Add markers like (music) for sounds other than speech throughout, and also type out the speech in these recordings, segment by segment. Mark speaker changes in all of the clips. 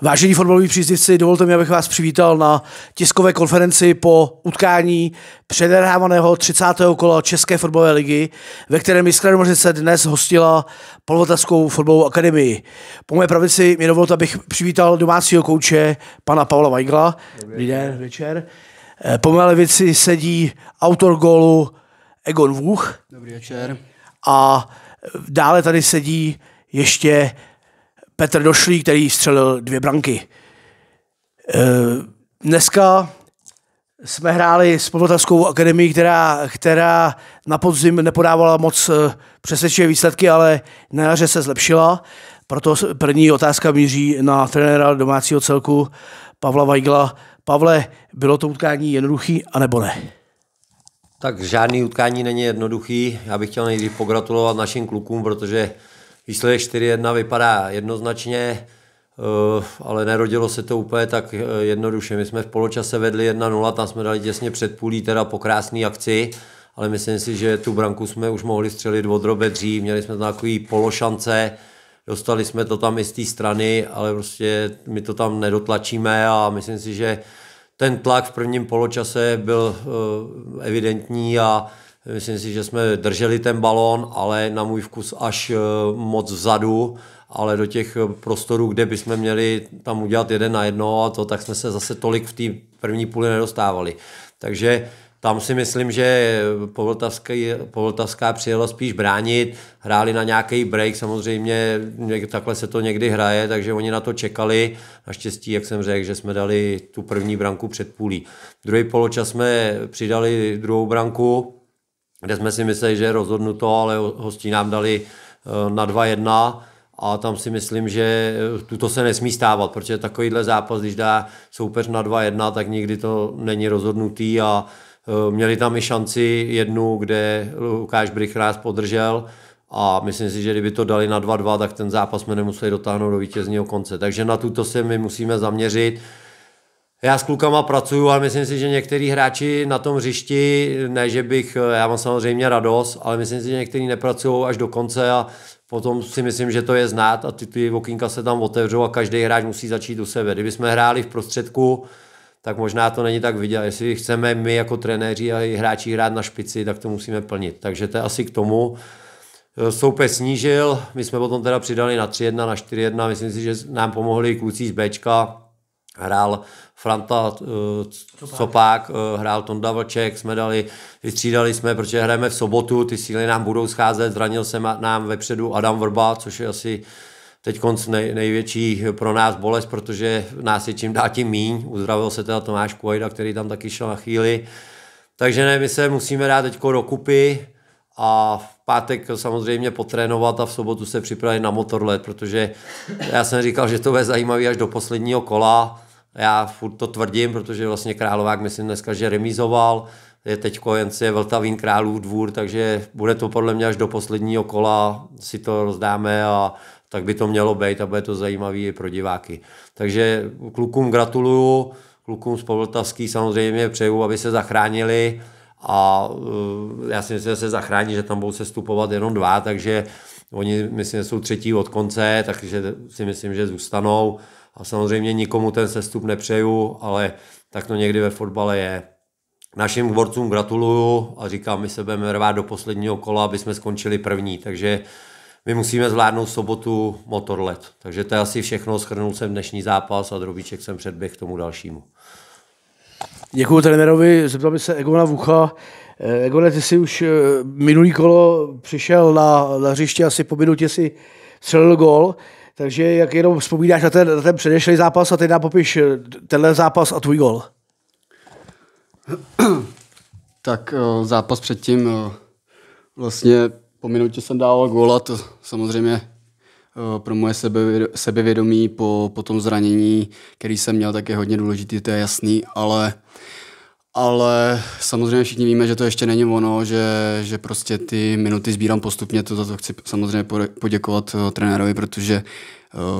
Speaker 1: Vážení fotbaloví příznivci, dovolte mi, abych vás přivítal na tiskové konferenci po utkání předehrávaného 30. kola České fotbalové ligy, ve kterém Jiskra se dnes hostila Polvotavskou fotbalovou akademii. Po mé pravici mi dovolte, abych přivítal domácího kouče pana Pavla Weigla. Dobrý den, večer. Eh, po mé levici sedí autor gólu Egon Vůch.
Speaker 2: Dobrý
Speaker 3: večer.
Speaker 1: A dále tady sedí ještě Petr Došlý, který střelil dvě branky. E, dneska jsme hráli s Povltavskou akademií, která, která na podzim nepodávala moc e, přesvědčivé výsledky, ale na jaře se zlepšila. Proto první otázka míří na trenéra domácího celku Pavla Vajgla. Pavle, bylo to utkání jednoduchý, anebo ne?
Speaker 2: Tak žádný utkání není jednoduchý. Já bych chtěl nejdřív pogratulovat našim klukům, protože Výsledek 4-1 vypadá jednoznačně, eh, ale nerodilo se to úplně tak eh, jednoduše. My jsme v poločase vedli 1-0, tam jsme dali těsně před půlí, teda po krásné akci, ale myslím si, že tu branku jsme už mohli střelit od drobe dřív, měli jsme tam takový pološance, dostali jsme to tam i z té strany, ale prostě my to tam nedotlačíme a myslím si, že ten tlak v prvním poločase byl eh, evidentní a Myslím si, že jsme drželi ten balón, ale na můj vkus až eh, moc vzadu, ale do těch prostorů, kde bychom měli tam udělat jeden na jedno a to, tak jsme se zase tolik v té první půli nedostávali. Takže tam si myslím, že Povltavská přijela spíš bránit, hráli na nějaký break, samozřejmě takhle se to někdy hraje, takže oni na to čekali. Naštěstí, jak jsem řekl, že jsme dali tu první branku před půlí. Druhý poločas jsme přidali druhou branku, kde jsme si mysleli, že je rozhodnuto, ale hostí nám dali eh, na 2-1 a tam si myslím, že eh, tuto se nesmí stávat, protože takovýhle zápas, když dá soupeř na 2-1, tak nikdy to není rozhodnutý a eh, měli tam i šanci jednu, kde Lukáš Brych nás podržel a myslím si, že kdyby to dali na 2-2, tak ten zápas jsme nemuseli dotáhnout do vítězního konce. Takže na tuto se my musíme zaměřit já s klukama pracuju, ale myslím si, že některý hráči na tom hřišti, ne že bych, já mám samozřejmě radost, ale myslím si, že některý nepracují až do konce a potom si myslím, že to je znát a ty, ty okýnka se tam otevřou a každý hráč musí začít u sebe. Kdybychom hráli v prostředku, tak možná to není tak vidět. Jestli chceme my jako trenéři a i hráči hrát na špici, tak to musíme plnit. Takže to je asi k tomu. Soupeř snížil, my jsme potom teda přidali na 3-1, na 4-1, myslím si, že nám pomohli kluci z Bčka, hrál Franta eh, Copák, uh, hrál Tonda Vlček, jsme dali, vystřídali jsme, protože hrajeme v sobotu, ty síly nám budou scházet, zranil se nám vepředu Adam Vrba, což je asi teď konc nej, největší pro nás bolest, protože nás je čím dál tím míň. Uzdravil se teda Tomáš Kuajda, který tam taky šel na chvíli. Takže ne, my se musíme dát teď dokupy a v pátek samozřejmě potrénovat a v sobotu se připravit na motorlet, protože já jsem říkal, že to bude zajímavý až do posledního kola já furt to tvrdím, protože vlastně Královák myslím dneska, že remizoval, je teď kojenci, je Vltavín králů dvůr, takže bude to podle mě až do posledního kola, si to rozdáme a tak by to mělo být a bude to zajímavé i pro diváky. Takže klukům gratuluju, klukům z Povltavský samozřejmě přeju, aby se zachránili a eh, já si myslím, že se zachrání, že tam budou stupovat jenom dva, takže oni myslím, že jsou třetí od konce, takže si myslím, že zůstanou a samozřejmě nikomu ten sestup nepřeju, ale tak to někdy ve fotbale je. Našim borcům gratuluju a říkám, my se budeme rvát do posledního kola, aby jsme skončili první, takže my musíme zvládnout sobotu motorlet. Takže to je asi všechno, schrnul jsem dnešní zápas a drobíček jsem předběh k tomu dalšímu. Děkuji
Speaker 1: trenerovi. zeptal by se Egona Vucha. Eh, Egone, ty jsi už eh, minulý kolo přišel na, na hřiště asi po minutě si střelil gol. Takže jak jenom vzpomínáš na ten, na ten předešlý zápas a teď nám popiš eh, tenhle zápas a tvůj gol.
Speaker 3: (clears throat) Tak eh, zápas předtím eh, vlastně po minutě jsem dával a to samozřejmě pro moje sebevědomí po, po tom zranění, který jsem měl, tak je hodně důležitý, to je jasný, ale ale samozřejmě všichni víme, že to ještě není ono, že, že prostě ty minuty sbírám postupně, to za to chci samozřejmě poděkovat eh, trenérovi, protože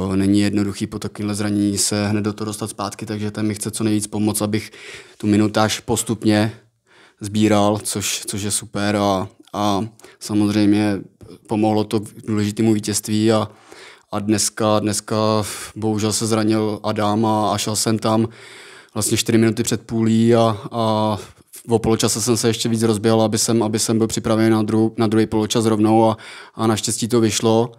Speaker 3: uh, není jednoduchý po takovémhle zranění se hned do toho dostat zpátky, takže ten mi chce co nejvíc pomoct, abych tu minutáž postupně sbíral, což, což je super a, a samozřejmě pomohlo to k důležitému vítězství a, a dneska, dneska bohužel se zranil Adam a, a šel jsem tam vlastně 4 minuty před půlí a, a v poločase jsem se ještě víc rozběhl, aby jsem, aby jsem byl připraven na, dru, na druhý poločas rovnou a, a naštěstí to vyšlo.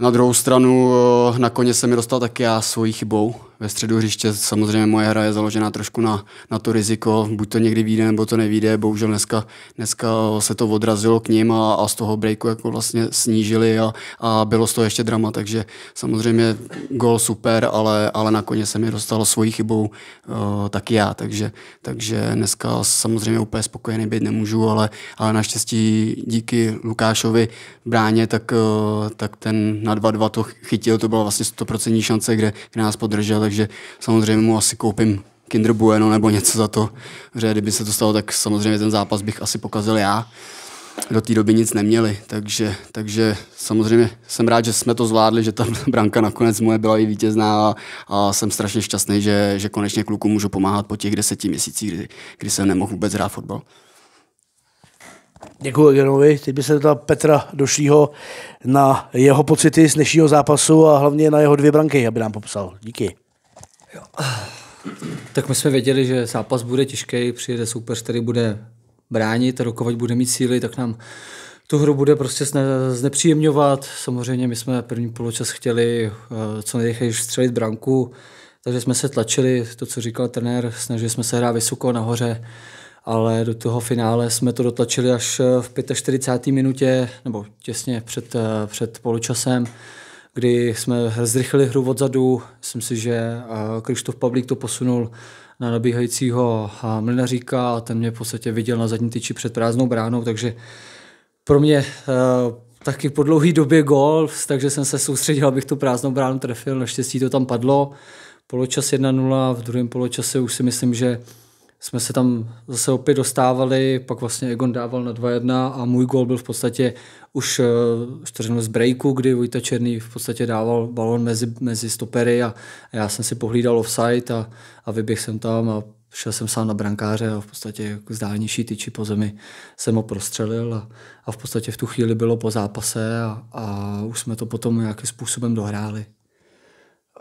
Speaker 3: Na druhou stranu eh, na koně se mi dostal taky já svojí chybou, ve středu hřiště samozřejmě moje hra je založena trošku na, na to riziko, buď to někdy vyjde, nebo to nevíde. Bohužel dneska, dneska se to odrazilo k ním a, a z toho breaku jako vlastně snížili a, a bylo z toho ještě drama, takže samozřejmě gol super, ale, ale nakonec se mi dostalo svojí chybou uh, taky já, takže, takže dneska samozřejmě úplně spokojený být nemůžu, ale, ale naštěstí díky Lukášovi bráně, tak, uh, tak ten na 2-2 to chytil, to byla vlastně 100% šance, kde, kde nás podržel, takže samozřejmě mu asi koupím Kinder Bueno nebo něco za to, že kdyby se to stalo, tak samozřejmě ten zápas bych asi pokazil já. Do té doby nic neměli, takže, takže samozřejmě jsem rád, že jsme to zvládli, že ta (laughs) branka nakonec moje byla i vítězná a, a jsem strašně šťastný, že, že konečně kluku můžu pomáhat po těch deseti měsících, kdy, kdy jsem nemohl vůbec hrát fotbal.
Speaker 1: Děkuji Egenovi. Teď by se dotal Petra Došího na jeho pocity z dnešního zápasu a hlavně na jeho dvě branky, aby nám popsal. Díky.
Speaker 4: Tak my jsme věděli, že zápas bude těžký, přijede soupeř, který bude bránit, rokovat bude mít síly, tak nám tu hru bude prostě znepříjemňovat. Samozřejmě my jsme první poločas chtěli eh, co nejrychleji střelit branku, takže jsme se tlačili, to, co říkal trenér, snažili jsme se hrát vysoko nahoře, ale do toho finále jsme to dotlačili až v 45. minutě, nebo těsně před, eh, před poločasem kdy jsme zrychlili hru odzadu. Myslím si, že eh, Krištof Pavlík to posunul na nabíhajícího eh, mlinaříka a ten mě v podstatě viděl na zadní tyči před prázdnou bránou, takže pro mě eh, taky po dlouhý době golf, takže jsem se soustředil, abych tu prázdnou bránu trefil. Naštěstí to tam padlo. Poločas 1-0, v druhém poločase už si myslím, že jsme se tam zase opět dostávali, pak vlastně Egon dával na 2-1 a můj gol byl v podstatě už čtyřinu eh, z breaku, kdy Vojta Černý v podstatě dával balon mezi, mezi stopery a, a já jsem si pohlídal offside a, a vyběhl jsem tam a šel jsem sám na brankáře a v podstatě jako z dálnější tyči po zemi jsem ho prostřelil a, a v podstatě v tu chvíli bylo po zápase a, a už jsme to potom nějakým způsobem dohráli.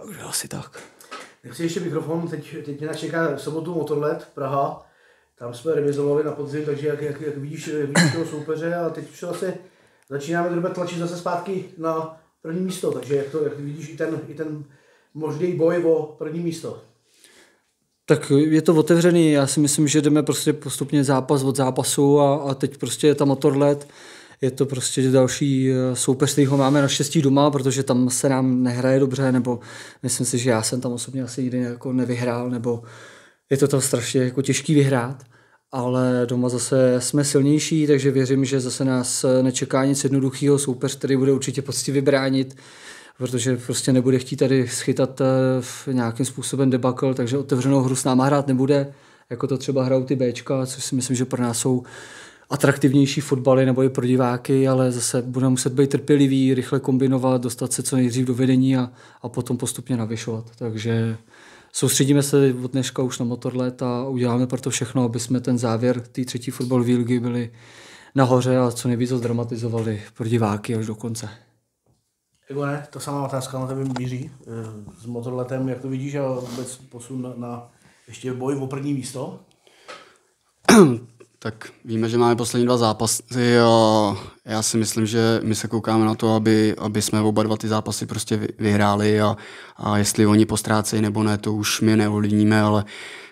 Speaker 4: Takže asi tak.
Speaker 1: Nechci ještě mikrofon, teď, teď mě nás čeká v sobotu Motorlet Praha, tam jsme revizovali na podzim, takže jak, jak, jak vidíš, vidíš toho soupeře a teď už asi začínáme drobě tlačit zase zpátky na první místo, takže jak, to, jak vidíš i ten, i ten možný boj o první místo.
Speaker 4: Tak je to otevřený, já si myslím, že jdeme prostě postupně zápas od zápasu a, a teď prostě je tam motorlet. let je to prostě další eh, soupeř, který ho máme naštěstí doma, protože tam se nám nehraje dobře, nebo myslím si, že já jsem tam osobně asi nikdy jako nevyhrál, nebo je to tam strašně jako těžký vyhrát ale doma zase jsme silnější, takže věřím, že zase nás eh, nečeká nic jednoduchého soupeř, který bude určitě poctivě vybránit, protože prostě nebude chtít tady schytat eh, v nějakým způsobem debakl, takže otevřenou hru s náma hrát nebude, jako to třeba hrajou ty Bčka, což si myslím, že pro nás jsou atraktivnější fotbaly nebo i pro diváky, ale zase budeme muset být trpělivý, rychle kombinovat, dostat se co nejdřív do vedení a, a potom postupně navyšovat. Takže soustředíme se od dneška už na motorlet a uděláme pro to všechno, aby jsme ten závěr té třetí fotbalové ligy byli nahoře a co nejvíc dramatizovali pro diváky až do konce.
Speaker 1: ne, to samá otázka na tebe míří eh, s motorletem, jak to vidíš a vůbec posun na, na ještě boj o první místo?
Speaker 3: (clears throat) Tak víme, že máme poslední dva zápasy a já si myslím, že my se koukáme na to, aby, aby jsme oba dva ty zápasy prostě vyhráli a, a jestli oni postrácejí nebo ne, to už my neovlivníme, ale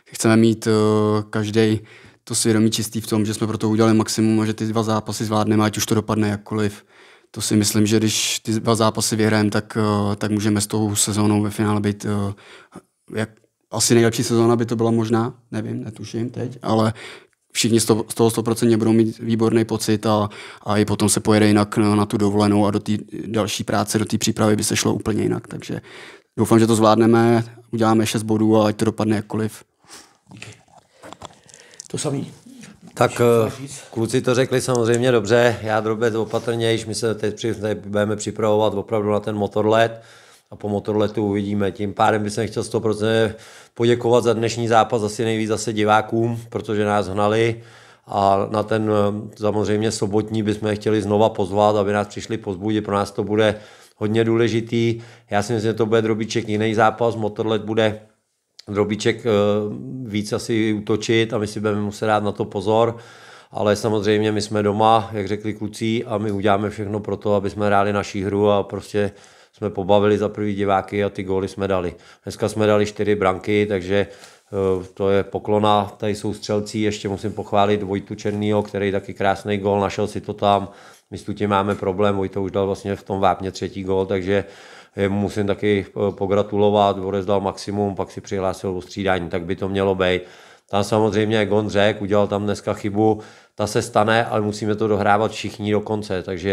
Speaker 3: chceme mít uh, eh, každý to svědomí čistý v tom, že jsme pro to udělali maximum a že ty dva zápasy zvládneme, ať už to dopadne jakkoliv. To si myslím, že když ty dva zápasy vyhrajeme, tak, uh, tak můžeme s tou sezónou ve finále být uh, jak, asi nejlepší sezóna by to byla možná, nevím, netuším teď, ale všichni z toho, stoprocentně 100% budou mít výborný pocit a, a i potom se pojede jinak na, na tu dovolenou a do té další práce, do té přípravy by se šlo úplně jinak. Takže doufám, že to zvládneme, uděláme 6 bodů a ať to dopadne jakkoliv.
Speaker 1: To samý.
Speaker 2: Tak eh, kluci to řekli samozřejmě dobře, já drobec opatrně, již my se teď budeme připravovat opravdu na ten motorlet a po motorletu uvidíme. Tím pádem bych chtěl 100% poděkovat za dnešní zápas asi nejvíc zase divákům, protože nás hnali a na ten eh, samozřejmě sobotní bychom chtěli znova pozvat, aby nás přišli pozbudit, pro nás to bude hodně důležitý. Já si myslím, že to bude drobíček jiný zápas, motorlet bude drobíček eh, víc asi útočit a my si budeme muset dát na to pozor ale samozřejmě my jsme doma, jak řekli kluci, a my uděláme všechno pro to, aby jsme hráli naši hru a prostě jsme pobavili za první diváky a ty góly jsme dali. Dneska jsme dali čtyři branky, takže eh, to je poklona, tady jsou střelci, ještě musím pochválit Vojtu Černýho, který taky krásný gol, našel si to tam, my s tím máme problém, Vojta už dal vlastně v tom vápně třetí gol, takže mu musím taky eh, pogratulovat, Borez dal maximum, pak si přihlásil o střídání, tak by to mělo být. Tam samozřejmě, jak on řekl, udělal tam dneska chybu, ta se stane, ale musíme to dohrávat všichni do konce, takže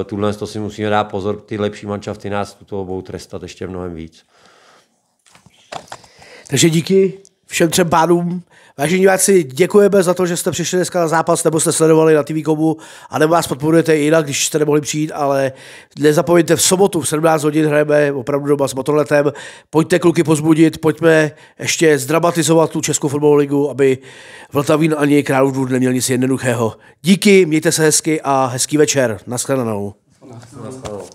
Speaker 2: eh, tuhle to si musíme dát pozor, ty lepší mančafty nás tuto obou trestat ještě mnohem víc.
Speaker 1: Takže díky všem třem pánům. Vážení diváci, děkujeme za to, že jste přišli dneska na zápas, nebo jste sledovali na TV Komu, a nebo vás podporujete i jinak, když jste nemohli přijít, ale nezapomeňte, v sobotu v 17 hodin hrajeme opravdu doma s motorletem. Pojďte kluky pozbudit, pojďme ještě zdramatizovat tu Českou fotbalovou ligu, aby Vltavín ani Králův neměl nic jednoduchého. Díky, mějte se hezky a hezký večer. Naschledanou. Naschledanou.